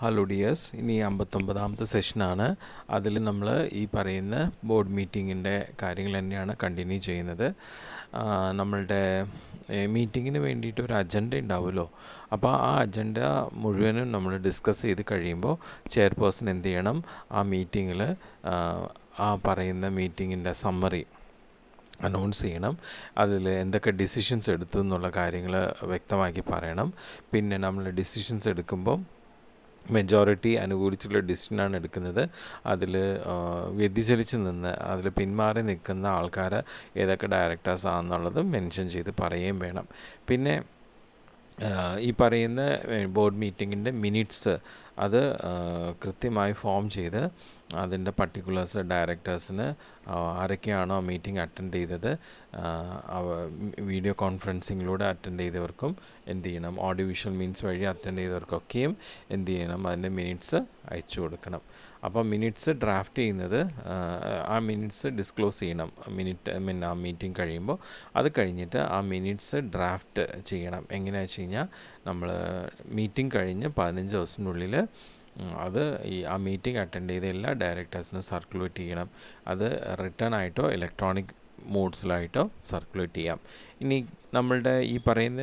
hello dears ഇനി അമ്പത്തൊമ്പതാമത്തെ സെഷനാണ് അതിൽ നമ്മൾ ഈ പറയുന്ന ബോർഡ് മീറ്റിങ്ങിൻ്റെ കാര്യങ്ങൾ തന്നെയാണ് കണ്ടിന്യൂ ചെയ്യുന്നത് നമ്മളുടെ മീറ്റിങ്ങിന് വേണ്ടിയിട്ട് ഒരു അജണ്ട ഉണ്ടാവുമല്ലോ അപ്പോൾ ആ അജണ്ട മുഴുവനും നമ്മൾ ഡിസ്കസ് ചെയ്ത് കഴിയുമ്പോൾ ചെയർപേഴ്സൺ എന്ത് ചെയ്യണം ആ മീറ്റിങ്ങിൽ ആ പറയുന്ന മീറ്റിങ്ങിൻ്റെ സമ്മറി അനൗൺസ് ചെയ്യണം അതിൽ എന്തൊക്കെ ഡിസിഷൻസ് എടുത്തു എന്നുള്ള കാര്യങ്ങൾ വ്യക്തമാക്കി പറയണം പിന്നെ നമ്മൾ ഡിസിഷൻസ് എടുക്കുമ്പം മെജോറിറ്റി അനുകൂലിച്ചുള്ള ഡിസിഷനാണ് എടുക്കുന്നത് അതിൽ വ്യതിചലിച്ച് നിന്ന് അതിൽ പിന്മാറി നിൽക്കുന്ന ആൾക്കാർ ഏതൊക്കെ ഡയറക്ടേഴ്സ് മെൻഷൻ ചെയ്ത് പറയുകയും വേണം പിന്നെ ഈ പറയുന്ന ബോർഡ് മീറ്റിങ്ങിൻ്റെ മിനിറ്റ്സ് അത് കൃത്യമായി ഫോം ചെയ്ത് അതിൻ്റെ പർട്ടിക്കുലേഴ്സ് ഡയറക്ടേഴ്സിന് ആരൊക്കെയാണോ മീറ്റിംഗ് അറ്റൻഡ് ചെയ്തത് വീഡിയോ കോൺഫറൻസിങ്ങിലൂടെ അറ്റൻഡ് ചെയ്തവർക്കും എന്ത് ചെയ്യണം ഓഡിയോ വിഷ്വൽ മീൻസ് വഴി അറ്റൻഡ് ചെയ്തവർക്കൊക്കെയും എന്ത് ചെയ്യണം അതിൻ്റെ മിനിറ്റ്സ് അയച്ചു കൊടുക്കണം അപ്പോൾ മിനിറ്റ്സ് ഡ്രാഫ്റ്റ് ചെയ്യുന്നത് ആ മിനിറ്റ്സ് ഡിസ്ക്ലോസ് ചെയ്യണം മിനിറ്റ് ഐ മീൻ ആ മീറ്റിംഗ് കഴിയുമ്പോൾ അത് കഴിഞ്ഞിട്ട് ആ മിനിറ്റ്സ് ഡ്രാഫ്റ്റ് ചെയ്യണം എങ്ങനെയാണെന്ന് വെച്ച് കഴിഞ്ഞാൽ നമ്മൾ മീറ്റിംഗ് കഴിഞ്ഞ് പതിനഞ്ച് ദിവസത്തിനുള്ളിൽ അത് ഈ ആ മീറ്റിംഗ് അറ്റൻഡ് ചെയ്ത എല്ലാ ഡയറക്ടേഴ്സിനും സർക്കുലേറ്റ് ചെയ്യണം അത് റിട്ടേൺ ആയിട്ടോ ഇലക്ട്രോണിക് മോഡ്സിലായിട്ടോ സർക്കുലേറ്റ് ചെയ്യാം ഇനി നമ്മളുടെ ഈ പറയുന്ന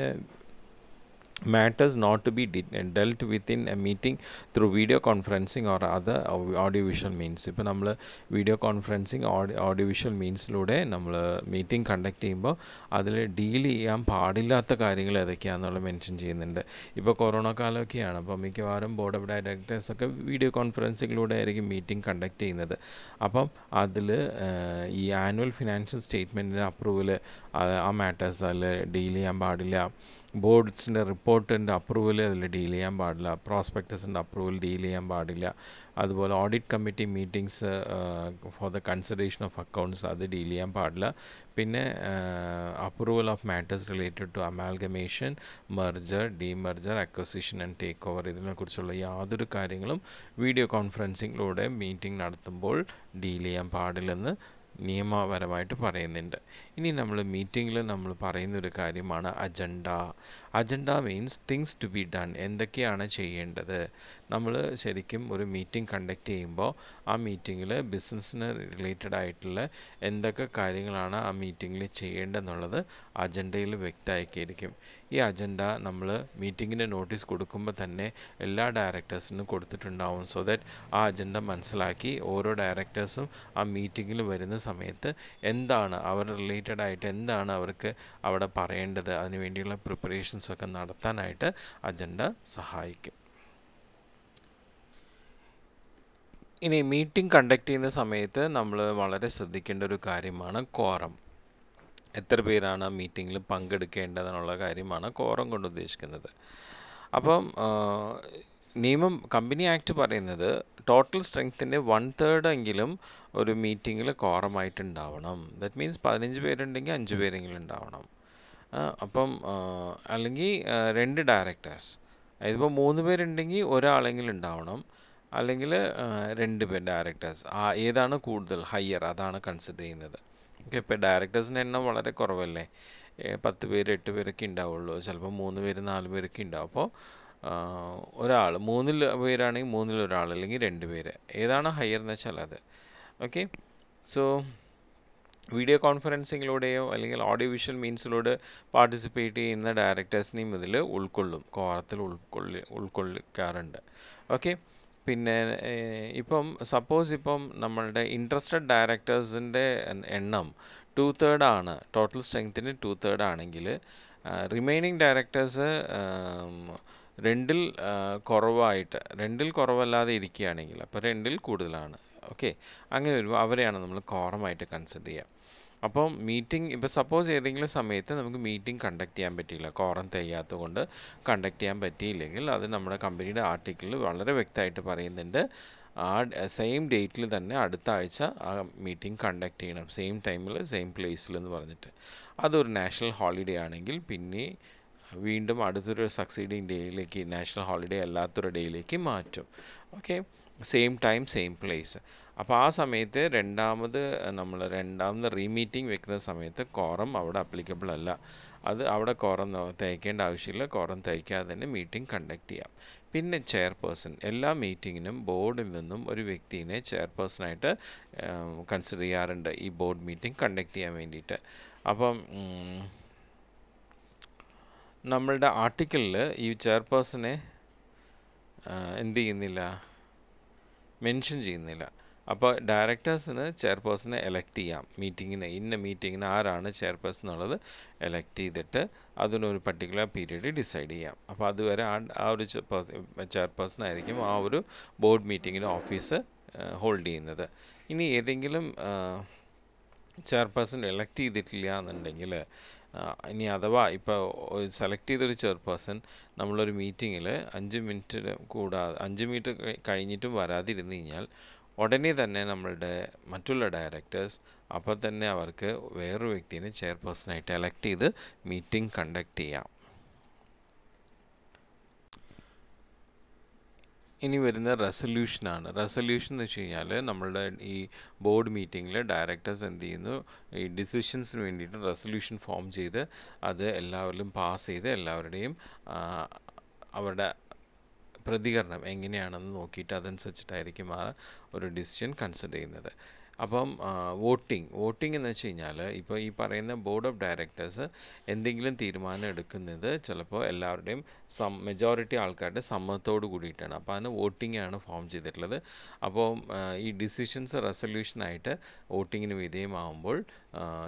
matters not to be de dealt with in a meeting through video conferencing or other audiovisual means ഇപ്പോൾ നമ്മൾ വീഡിയോ കോൺഫറൻസിങ് ഓഡി ഓഡിയോവിഷ്വൽ മീൻസിലൂടെ നമ്മൾ മീറ്റിംഗ് കണ്ടക്ട് ചെയ്യുമ്പോൾ അതിൽ ഡീൽ ചെയ്യാൻ പാടില്ലാത്ത കാര്യങ്ങൾ ഏതൊക്കെയാണെന്നുള്ള മെൻഷൻ ചെയ്യുന്നുണ്ട് ഇപ്പോൾ കൊറോണ കാലമൊക്കെയാണ് അപ്പോൾ മിക്കവാറും ബോർഡ് ഓഫ് ഡയറക്ടേഴ്സൊക്കെ വീഡിയോ കോൺഫറൻസിങ്ങിലൂടെ ആയിരിക്കും മീറ്റിംഗ് കണ്ടക്ട് ചെയ്യുന്നത് അപ്പം അതിൽ ഈ ആനുവൽ ഫിനാൻഷ്യൽ സ്റ്റേറ്റ്മെൻറ്റിൻ്റെ അപ്രൂവൽ ആ മാറ്റേഴ്സ് അതിൽ ഡീൽ ചെയ്യാൻ പാടില്ല ബോർഡ്സിൻ്റെ റിപ്പോർട്ടിൻ്റെ അപ്രൂവൽ അതിൽ ഡീൽ ചെയ്യാൻ പാടില്ല പ്രോസ്പെക്ടസിൻ്റെ അപ്രൂവൽ ഡീൽ ചെയ്യാൻ പാടില്ല അതുപോലെ audit committee meetings for the consideration of accounts അത് ഡീൽ ചെയ്യാൻ പാടില്ല പിന്നെ approval of matters related to amalgamation merger demerger acquisition and take over ഇതിനെക്കുറിച്ചുള്ള യാതൊരു കാര്യങ്ങളും വീഡിയോ കോൺഫറൻസിങ്ങിലൂടെ മീറ്റിംഗ് നടത്തുമ്പോൾ ഡീൽ ചെയ്യാൻ പാടില്ലെന്ന് നിയമപരമായിട്ട് പറയുന്നുണ്ട് ഇനി നമ്മൾ മീറ്റിങ്ങിൽ നമ്മൾ പറയുന്നൊരു കാര്യമാണ് agenda agenda means things to be done എന്തൊക്കെയാണ് ചെയ്യേണ്ടത് നമ്മൾ ശരിക്കും ഒരു മീറ്റിംഗ് കണ്ടക്ട് ചെയ്യുമ്പോൾ ആ മീറ്റിങ്ങിൽ ബിസിനസ്സിന് റിലേറ്റഡ് ആയിട്ടുള്ള എന്തൊക്കെ കാര്യങ്ങളാണ് ആ മീറ്റിങ്ങിൽ ചെയ്യേണ്ടതെന്നുള്ളത് അജണ്ടയിൽ വ്യക്തമാക്കിയിരിക്കും ഈ അജണ്ട നമ്മൾ മീറ്റിങ്ങിൻ്റെ നോട്ടീസ് കൊടുക്കുമ്പോൾ തന്നെ എല്ലാ ഡയറക്ടേഴ്സിനും കൊടുത്തിട്ടുണ്ടാവും സോ ദാറ്റ് ആ അജണ്ട മനസ്സിലാക്കി ഓരോ ഡയറക്ടേഴ്സും ആ മീറ്റിങ്ങിൽ വരുന്ന സമയത്ത് എന്താണ് അവർ റിലേറ്റഡ് ആയിട്ട് എന്താണ് അവർക്ക് അവിടെ പറയേണ്ടത് അതിന് വേണ്ടിയുള്ള പ്രിപ്പറേഷൻസ് ഒക്കെ നടത്താനായിട്ട് അജണ്ട സഹായിക്കും ഇനി മീറ്റിംഗ് കണ്ടക്ട് ചെയ്യുന്ന സമയത്ത് നമ്മൾ വളരെ ശ്രദ്ധിക്കേണ്ട ഒരു കാര്യമാണ് കോറം എത്ര പേരാണ് മീറ്റിങ്ങിൽ പങ്കെടുക്കേണ്ടതെന്നുള്ള കാര്യമാണ് കോറം കൊണ്ട് ഉദ്ദേശിക്കുന്നത് അപ്പം നിയമം കമ്പനി ആക്ട് പറയുന്നത് ടോട്ടൽ സ്ട്രെങ്ത്തിൻ്റെ വൺ തേർഡ് എങ്കിലും ഒരു മീറ്റിങ്ങിൽ കോറമായിട്ടുണ്ടാവണം ദാറ്റ് മീൻസ് പതിനഞ്ച് പേരുണ്ടെങ്കിൽ അഞ്ച് പേരെങ്കിലും ഉണ്ടാവണം അപ്പം അല്ലെങ്കിൽ രണ്ട് ഡയറക്ടേഴ്സ് ഇതിപ്പോൾ മൂന്ന് പേരുണ്ടെങ്കിൽ ഒരാളെങ്കിലും ഉണ്ടാവണം അല്ലെങ്കിൽ രണ്ട് പേർ ഡയറക്ടേഴ്സ് ആ ഏതാണ് കൂടുതൽ ഹയർ അതാണ് കൺസിഡർ ചെയ്യുന്നത് ഓക്കെ ഇപ്പോൾ ഡയറക്ടേഴ്സിൻ്റെ എണ്ണം വളരെ കുറവല്ലേ പത്ത് പേര് എട്ട് പേരൊക്കെ ഉണ്ടാവുള്ളൂ ചിലപ്പോൾ മൂന്ന് പേര് നാല് പേരൊക്കെ ഉണ്ടാവും അപ്പോൾ ഒരാൾ മൂന്നിൽ പേരാണെങ്കിൽ മൂന്നിൽ ഒരാൾ അല്ലെങ്കിൽ രണ്ട് പേര് ഏതാണ് ഹയർ എന്ന് വെച്ചാൽ അത് ഓക്കെ സോ വീഡിയോ കോൺഫറൻസിങ്ങിലൂടെയോ അല്ലെങ്കിൽ ഓഡിയോ വിഷ്വൽ മീൻസിലൂടെ പാർട്ടിസിപ്പേറ്റ് ചെയ്യുന്ന ഡയറക്ടേഴ്സിനെയും ഇതിൽ ഉൾക്കൊള്ളും കോറത്തിൽ ഉൾക്കൊള്ളി ഉൾക്കൊള്ളിക്കാറുണ്ട് ഓക്കെ പിന്നെ ഇപ്പം സപ്പോസ് ഇപ്പം നമ്മളുടെ ഇൻട്രസ്റ്റഡ് ഡയറക്ടേഴ്സിൻ്റെ എണ്ണം ടു തേർഡ് ആണ് ടോട്ടൽ സ്ട്രെങ്ത്തിന് ടു തേർഡ് ആണെങ്കിൽ റിമൈനിങ് ഡയറക്ടേഴ്സ് രണ്ടിൽ കുറവായിട്ട് രണ്ടിൽ കുറവല്ലാതെ ഇരിക്കുകയാണെങ്കിൽ അപ്പോൾ രണ്ടിൽ കൂടുതലാണ് ഓക്കെ അങ്ങനെ വരുമ്പോൾ അവരെയാണ് നമ്മൾ കോറമായിട്ട് കൺസിഡർ ചെയ്യുക അപ്പം മീറ്റിംഗ് ഇപ്പോൾ സപ്പോസ് ഏതെങ്കിലും സമയത്ത് നമുക്ക് മീറ്റിംഗ് കണ്ടക്ട് ചെയ്യാൻ പറ്റിയില്ല കോറം കൊണ്ട് കണ്ടക്ട് ചെയ്യാൻ പറ്റിയില്ലെങ്കിൽ അത് നമ്മുടെ കമ്പനിയുടെ ആർട്ടിക്കിളിൽ വളരെ വ്യക്തമായിട്ട് പറയുന്നുണ്ട് ആ സെയിം ഡേറ്റിൽ തന്നെ അടുത്ത ആഴ്ച ആ മീറ്റിംഗ് കണ്ടക്ട് ചെയ്യണം സെയിം ടൈമിൽ സെയിം പ്ലേസിൽ എന്ന് പറഞ്ഞിട്ട് അതൊരു നാഷണൽ ഹോളിഡേ ആണെങ്കിൽ പിന്നെ വീണ്ടും അടുത്തൊരു സക്സീഡിങ് ഡേയിലേക്ക് നാഷണൽ ഹോളിഡേ അല്ലാത്തൊരു ഡേയിലേക്ക് മാറ്റും okay same time same place അപ്പോൾ ആ സമയത്ത് രണ്ടാമത് നമ്മൾ രണ്ടാമത് റീമീറ്റിംഗ് വെക്കുന്ന സമയത്ത് കോറം അവിടെ അപ്ലിക്കബിൾ അല്ല അത് അവിടെ കോറം തയ്ക്കേണ്ട ആവശ്യമില്ല കോറം തയ്ക്കാതെ തന്നെ മീറ്റിംഗ് കണ്ടക്ട് ചെയ്യാം പിന്നെ ചെയർപേഴ്സൺ എല്ലാ മീറ്റിങ്ങിനും ബോർഡിൽ നിന്നും ഒരു വ്യക്തിയെ ചെയർപേഴ്സണായിട്ട് കൺസിഡർ ചെയ്യാറുണ്ട് ഈ ബോർഡ് മീറ്റിംഗ് കണ്ടക്ട് ചെയ്യാൻ വേണ്ടിയിട്ട് അപ്പം നമ്മളുടെ ആർട്ടിക്കിളിൽ ഈ ചെയർപേഴ്സണെ എന്ത് ചെയ്യുന്നില്ല മെൻഷൻ ചെയ്യുന്നില്ല അപ്പോൾ ഡയറക്ടേഴ്സിന് ചെയർപേഴ്സണെ എലക്ട് ചെയ്യാം മീറ്റിങ്ങിന് ഇന്ന മീറ്റിങ്ങിന് ആരാണ് ചെയർപേഴ്സൺ എന്നുള്ളത് എലക്ട് ചെയ്തിട്ട് അതിനൊരു പർട്ടിക്കുലർ പീരീഡ് ഡിസൈഡ് ചെയ്യാം അപ്പോൾ അതുവരെ ആ ആ ഒരു ചെയർപേഴ്സൺ ആയിരിക്കും ആ ഒരു ബോർഡ് മീറ്റിങ്ങിന് ഓഫീസ് ഹോൾഡ് ചെയ്യുന്നത് ഇനി ഏതെങ്കിലും ചെയർപേഴ്സൺ എലക്ട് ചെയ്തിട്ടില്ല എന്നുണ്ടെങ്കിൽ ഇനി അഥവാ ഇപ്പോൾ സെലക്ട് ചെയ്തൊരു ചെയർപേഴ്സൺ നമ്മളൊരു മീറ്റിങ്ങിൽ അഞ്ച് മിനിറ്റ് കൂടാതെ അഞ്ച് മിനിറ്റ് കഴിഞ്ഞിട്ടും വരാതിരുന്നു കഴിഞ്ഞാൽ ഉടനെ തന്നെ നമ്മളുടെ മറ്റുള്ള ഡയറക്ടേഴ്സ് അപ്പോൾ തന്നെ അവർക്ക് വേറൊരു വ്യക്തിനെ ചെയർപേഴ്സണായിട്ട് എലക്ട് ചെയ്ത് മീറ്റിംഗ് കണ്ടക്ട് ചെയ്യാം ഇനി വരുന്ന റെസൊല്യൂഷനാണ് റെസൊല്യൂഷൻ എന്ന് വെച്ച് കഴിഞ്ഞാൽ നമ്മളുടെ ഈ ബോർഡ് മീറ്റിങ്ങിൽ ഡയറക്ടേഴ്സ് എന്ത് ചെയ്യുന്നു ഈ ഡിസിഷൻസിന് വേണ്ടിയിട്ട് റെസൊല്യൂഷൻ ഫോം ചെയ്ത് അത് എല്ലാവരിലും പാസ് ചെയ്ത് എല്ലാവരുടെയും അവരുടെ പ്രതികരണം എങ്ങനെയാണെന്ന് നോക്കിയിട്ട് അതനുസരിച്ചിട്ടായിരിക്കും ആ ഒരു ഡിസിഷൻ കൺസിഡർ ചെയ്യുന്നത് അപ്പം വോട്ടിംഗ് വോട്ടിംഗ് എന്ന് വെച്ച് കഴിഞ്ഞാൽ ഇപ്പോൾ ഈ പറയുന്ന ബോർഡ് ഓഫ് ഡയറക്ടേഴ്സ് എന്തെങ്കിലും തീരുമാനം എടുക്കുന്നത് ചിലപ്പോൾ എല്ലാവരുടെയും സം മെജോറിറ്റി ആൾക്കാരുടെ സമ്മതത്തോട് കൂടിയിട്ടാണ് അപ്പോൾ അതിന് വോട്ടിംഗ് ആണ് ഫോം ചെയ്തിട്ടുള്ളത് അപ്പോൾ ഈ ഡിസിഷൻസ് റെസൊല്യൂഷനായിട്ട് വോട്ടിങ്ങിന് വിധേയമാകുമ്പോൾ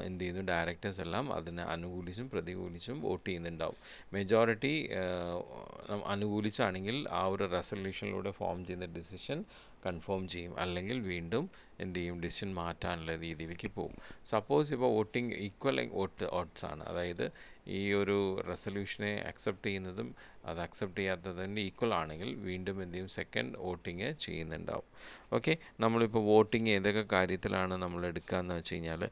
എന്ത് ചെയ്യുന്നു ഡയറക്ടേഴ്സ് എല്ലാം അതിനെ അനുകൂലിച്ചും പ്രതികൂലിച്ചും വോട്ട് ചെയ്യുന്നുണ്ടാവും മെജോറിറ്റി അനുകൂലിച്ചാണെങ്കിൽ ആ ഒരു റെസൊല്യൂഷനിലൂടെ ഫോം ചെയ്യുന്ന ഡിസിഷൻ കൺഫേം ചെയ്യും അല്ലെങ്കിൽ വീണ്ടും എന്ത് ചെയ്യും ഡിസിഷൻ മാറ്റാനുള്ള രീതിയിലേക്ക് പോകും സപ്പോസ് ഇപ്പോൾ വോട്ടിംഗ് ഈക്വൽ വോട്ട് ഓട്ട്സ് ആണ് അതായത് ഈ ഒരു റെസൊല്യൂഷനെ അക്സെപ്റ്റ് ചെയ്യുന്നതും അത് അക്സെപ്റ്റ് ചെയ്യാത്തതിൻ്റെ ഈക്വൽ ആണെങ്കിൽ വീണ്ടും എന്ത് ചെയ്യും സെക്കൻഡ് വോട്ടിങ് ചെയ്യുന്നുണ്ടാവും ഓക്കെ നമ്മളിപ്പോൾ വോട്ടിങ് ഏതൊക്കെ കാര്യത്തിലാണ് നമ്മൾ എടുക്കുകയെന്ന് വെച്ച് കഴിഞ്ഞാൽ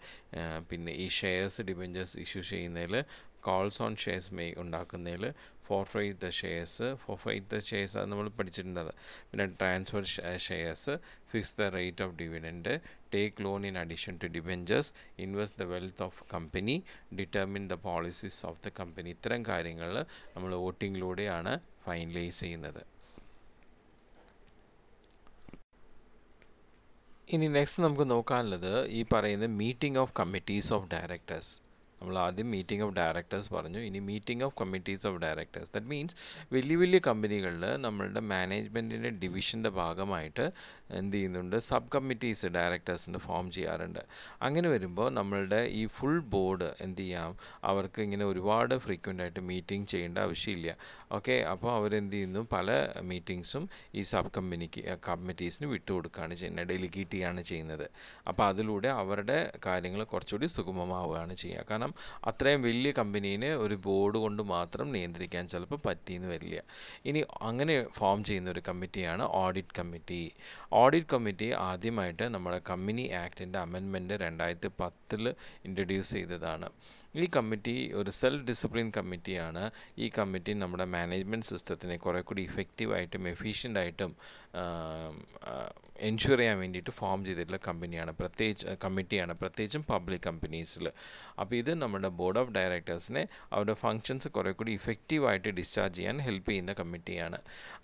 പിന്നെ ഈ ഷെയർസ് ഡിബഞ്ചേഴ്സ് ഇഷ്യൂ ചെയ്യുന്നതിൽ കോൾസ് ഓൺ ഷെയർസ് മേ ഉണ്ടാക്കുന്നതിൽ five the shares five the shares അത് നമ്മൾ പഠിച്ചിട്ടുണ്ട് പിന്നെ transfer shares fix the rate of dividend take loan in addition to debentures invest the wealth of company determine the policies of the company ഇത്തരം കാര്യങ്ങൾ നമ്മൾ വോട്ടിങ്ങിലൂടെയാണ് finalise ചെയ്യുന്നത് ഇനി next നമുക്ക് നോക്കാനുള്ളത് ഈ പറയുന്ന meeting of committees of directors നമ്മൾ ആദ്യം മീറ്റിംഗ് ഓഫ് ഡയറക്ടേഴ്സ് പറഞ്ഞു ഇനി meeting of committees of directors that means വലിയ വലിയ കമ്പനികളിൽ നമ്മളുടെ മാനേജ്മെൻറ്റിൻ്റെ ഡിവിഷൻ്റെ ഭാഗമായിട്ട് എന്ത് ചെയ്യുന്നുണ്ട് സബ് കമ്മിറ്റീസ് ഡയറക്ടേഴ്സിൻ്റെ ഫോം ചെയ്യാറുണ്ട് അങ്ങനെ വരുമ്പോൾ നമ്മളുടെ ഈ ഫുൾ ബോർഡ് എന്ത് ചെയ്യാം അവർക്ക് ഇങ്ങനെ ഒരുപാട് ഫ്രീക്വൻ്റ് ആയിട്ട് മീറ്റിംഗ് ചെയ്യേണ്ട ആവശ്യമില്ല ഓക്കെ അപ്പോൾ അവരെന്ത് ചെയ്യുന്നു പല മീറ്റിംഗ്സും ഈ സബ് കമ്പനിക്ക് കമ്മിറ്റീസിന് വിട്ടുകൊടുക്കുകയാണ് ചെയ്യുന്നത് ഡെലിഗേറ്റ് ചെയ്യുകയാണ് ചെയ്യുന്നത് അപ്പോൾ അതിലൂടെ അവരുടെ കാര്യങ്ങൾ കുറച്ചുകൂടി സുഗമമാവുകയാണ് ചെയ്യുക കാരണം കാരണം അത്രയും വലിയ കമ്പനീനെ ഒരു ബോർഡ് കൊണ്ട് മാത്രം നിയന്ത്രിക്കാൻ ചിലപ്പോൾ പറ്റിയെന്ന് വരില്ല ഇനി അങ്ങനെ ഫോം ചെയ്യുന്ന ഒരു കമ്മിറ്റിയാണ് ഓഡിറ്റ് കമ്മിറ്റി ഓഡിറ്റ് കമ്മിറ്റി ആദ്യമായിട്ട് നമ്മുടെ കമ്പനി ആക്ടിൻ്റെ അമെൻമെൻറ്റ് രണ്ടായിരത്തി പത്തിൽ ഇൻട്രൊഡ്യൂസ് ചെയ്തതാണ് ഈ കമ്മിറ്റി ഒരു സെൽഫ് ഡിസിപ്ലിൻ കമ്മിറ്റിയാണ് ഈ കമ്മിറ്റി നമ്മുടെ മാനേജ്മെൻറ്റ് സിസ്റ്റത്തിനെ കുറേ കൂടി ഇഫക്റ്റീവായിട്ടും എഫിഷ്യൻ്റായിട്ടും എൻഷുർ ചെയ്യാൻ വേണ്ടിയിട്ട് ഫോം ചെയ്തിട്ടുള്ള കമ്പനിയാണ് പ്രത്യേകിച്ച് കമ്മിറ്റിയാണ് പ്രത്യേകിച്ചും പബ്ലിക് കമ്പനീസിൽ അപ്പോൾ ഇത് നമ്മുടെ ബോർഡ് ഓഫ് ഡയറക്ടേഴ്സിനെ അവരുടെ ഫങ്ഷൻസ് കുറേ കൂടി ഇഫക്റ്റീവായിട്ട് ഡിസ്ചാർജ് ചെയ്യാൻ ഹെൽപ്പ് ചെയ്യുന്ന കമ്മിറ്റിയാണ്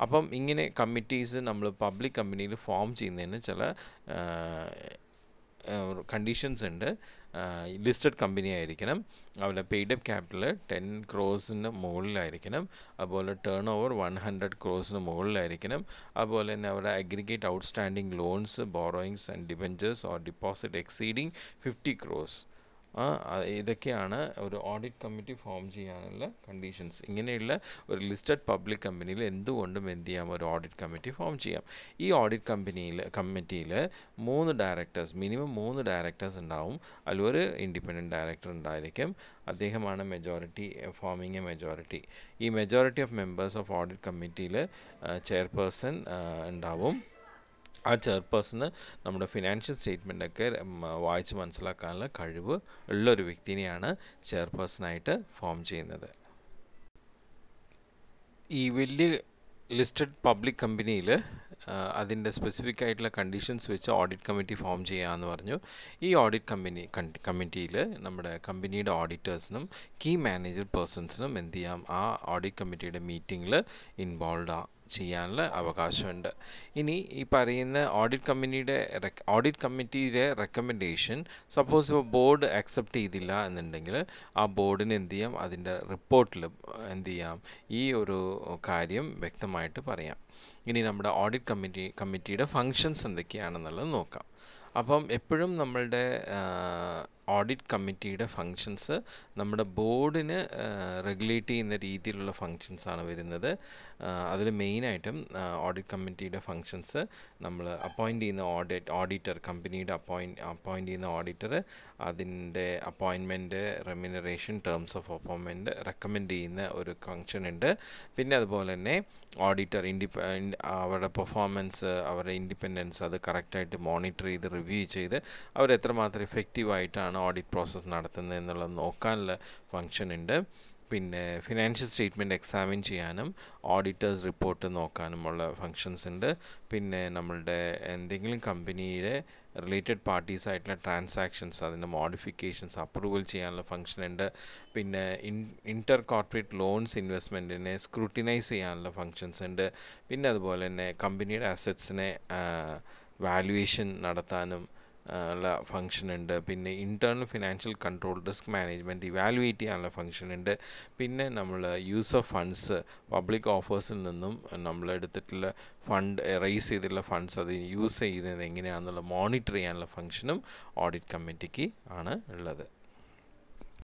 അപ്പം ഇങ്ങനെ കമ്മിറ്റീസ് നമ്മൾ പബ്ലിക് കമ്പനിയിൽ ഫോം ചെയ്യുന്നതിന് ചില കണ്ടീഷൻസ് ഉണ്ട് ലിസ്റ്റഡ് കമ്പനി ആയിരിക്കണം അതുപോലെ അപ്പ് ക്യാപിറ്റൽ ടെൻ ക്രോസിന് മുകളിലായിരിക്കണം അതുപോലെ ടേൺ ഓവർ വൺ ഹൺഡ്രഡ് ക്രോസിന് മുകളിലായിരിക്കണം അതുപോലെ തന്നെ അവരുടെ aggregate outstanding loans borrowings and debentures or deposit exceeding fifty crore ഇതൊക്കെയാണ് ഒരു ഓഡിറ്റ് കമ്മിറ്റി ഫോം ചെയ്യാനുള്ള കണ്ടീഷൻസ് ഇങ്ങനെയുള്ള ഒരു ലിസ്റ്റഡ് പബ്ലിക് കമ്പനിയിൽ എന്തുകൊണ്ടും എന്ത് ചെയ്യാം ഒരു ഓഡിറ്റ് കമ്മിറ്റി ഫോം ചെയ്യാം ഈ ഓഡിറ്റ് കമ്പനിയിൽ കമ്മിറ്റിയിൽ മൂന്ന് ഡയറക്ടേഴ്സ് മിനിമം മൂന്ന് ഡയറക്ടേഴ്സ് ഉണ്ടാവും അതിൽ ഒരു ഇൻഡിപെൻഡൻറ്റ് ഡയറക്ടർ ഉണ്ടായിരിക്കും അദ്ദേഹമാണ് മെജോറിറ്റി ഫോമിങ് എ മെജോറിറ്റി ഈ majority of members of audit കമ്മിറ്റിയിൽ ചെയർപേഴ്സൺ ഉണ്ടാവും ആ ചെയർപേഴ്സണ് നമ്മുടെ ഫിനാൻഷ്യൽ സ്റ്റേറ്റ്മെൻറ്റൊക്കെ വായിച്ച് മനസ്സിലാക്കാനുള്ള കഴിവ് ഉള്ളൊരു വ്യക്തിനെയാണ് ചെയർപേഴ്സണായിട്ട് ഫോം ചെയ്യുന്നത് ഈ വലിയ ലിസ്റ്റഡ് പബ്ലിക് കമ്പനിയിൽ അതിൻ്റെ സ്പെസിഫിക് ആയിട്ടുള്ള കണ്ടീഷൻസ് വെച്ച് ഓഡിറ്റ് കമ്മിറ്റി ഫോം ചെയ്യാമെന്ന് പറഞ്ഞു ഈ ഓഡിറ്റ് കമ്പനി കമ്മിറ്റിയിൽ നമ്മുടെ കമ്പനിയുടെ ഓഡിറ്റേഴ്സിനും കീ മാനേജർ പേഴ്സൺസിനും എന്ത് ചെയ്യാം ആ ഓഡിറ്റ് കമ്മിറ്റിയുടെ മീറ്റിങ്ങിൽ ഇൻവോൾവ് ചെയ്യാനുള്ള അവകാശമുണ്ട് ഇനി ഈ പറയുന്ന ഓഡിറ്റ് കമ്പനിയുടെ ഓഡിറ്റ് കമ്മിറ്റിയുടെ റെക്കമെൻഡേഷൻ സപ്പോസ് ഇപ്പോൾ ബോർഡ് അക്സെപ്റ്റ് ചെയ്തില്ല എന്നുണ്ടെങ്കിൽ ആ ബോർഡിന് എന്ത് ചെയ്യാം അതിൻ്റെ റിപ്പോർട്ടിൽ എന്ത് ചെയ്യാം ഈ ഒരു കാര്യം വ്യക്തമായിട്ട് പറയാം ഇനി നമ്മുടെ ഓഡിറ്റ് കമ്മിറ്റി കമ്മിറ്റിയുടെ ഫങ്ഷൻസ് എന്തൊക്കെയാണെന്നുള്ളത് നോക്കാം അപ്പം എപ്പോഴും നമ്മളുടെ ഓഡിറ്റ് കമ്മിറ്റിയുടെ ഫങ്ഷൻസ് നമ്മുടെ ബോർഡിന് റെഗുലേറ്റ് ചെയ്യുന്ന രീതിയിലുള്ള ഫങ്ഷൻസാണ് വരുന്നത് അതിൽ മെയിനായിട്ടും ഓഡിറ്റ് കമ്മിറ്റിയുടെ ഫങ്ഷൻസ് നമ്മൾ അപ്പോയിൻ്റ് ചെയ്യുന്ന ഓഡിറ്റ് ഓഡിറ്റർ കമ്പനിയുടെ അപ്പോയിൻ്റ് അപ്പോയിൻ്റ് ചെയ്യുന്ന ഓഡിറ്റർ അതിൻ്റെ appointment remuneration terms of appointment recommend ചെയ്യുന്ന ഒരു ഫങ്ഷൻ ഉണ്ട് പിന്നെ അതുപോലെ തന്നെ ഓഡിറ്റർ ഇൻഡിപെ അവരുടെ പെർഫോമൻസ് അവരുടെ ഇൻഡിപെൻഡൻസ് അത് കറക്റ്റായിട്ട് മോണിറ്റർ ചെയ്ത് റിവ്യൂ ചെയ്ത് അവരെത്രമാത്രം എഫക്റ്റീവായിട്ടാണ് ഓഡിറ്റ് പ്രോസസ്സ് നടത്തുന്നത് എന്നുള്ളത് നോക്കാനുള്ള ഫങ്ഷൻ ഉണ്ട് പിന്നെ ഫിനാൻഷ്യൽ സ്റ്റേറ്റ്മെൻറ്റ് എക്സാമിൻ ചെയ്യാനും ഓഡിറ്റേഴ്സ് റിപ്പോർട്ട് നോക്കാനുമുള്ള ഫങ്ഷൻസ് ഉണ്ട് പിന്നെ നമ്മളുടെ എന്തെങ്കിലും കമ്പനിയുടെ റിലേറ്റഡ് പാർട്ടീസ് ആയിട്ടുള്ള ട്രാൻസാക്ഷൻസ് അതിൻ്റെ മോഡിഫിക്കേഷൻസ് അപ്രൂവൽ ചെയ്യാനുള്ള ഫങ്ഷൻ ഉണ്ട് പിന്നെ ഇൻ്റർ കോർപ്പറേറ്റ് ലോൺസ് ഇൻവെസ്റ്റ്മെൻറ്റിനെ സ്ക്രൂട്ടിനൈസ് ചെയ്യാനുള്ള ഫങ്ഷൻസ് ഉണ്ട് പിന്നെ അതുപോലെ തന്നെ കമ്പനിയുടെ അസറ്റ്സിനെ വാല്യുവേഷൻ നടത്താനും ഉള്ള ഫങ്ഷൻ ഉണ്ട് പിന്നെ internal financial control risk management evaluate ചെയ്യാനുള്ള ഫങ്ഷൻ ഉണ്ട് പിന്നെ നമ്മൾ യൂസ് ഓഫ് ഫണ്ട്സ് പബ്ലിക് ഓഫേഴ്സിൽ നിന്നും നമ്മൾ എടുത്തിട്ടുള്ള ഫണ്ട് റേസ് ചെയ്തിട്ടുള്ള ഫണ്ട്സ് അത് യൂസ് ചെയ്യുന്നത് എങ്ങനെയാണെന്നുള്ള മോണിറ്റർ ചെയ്യാനുള്ള ഫങ്ഷനും ഓഡിറ്റ് കമ്മിറ്റിക്ക് ആണ് ഉള്ളത്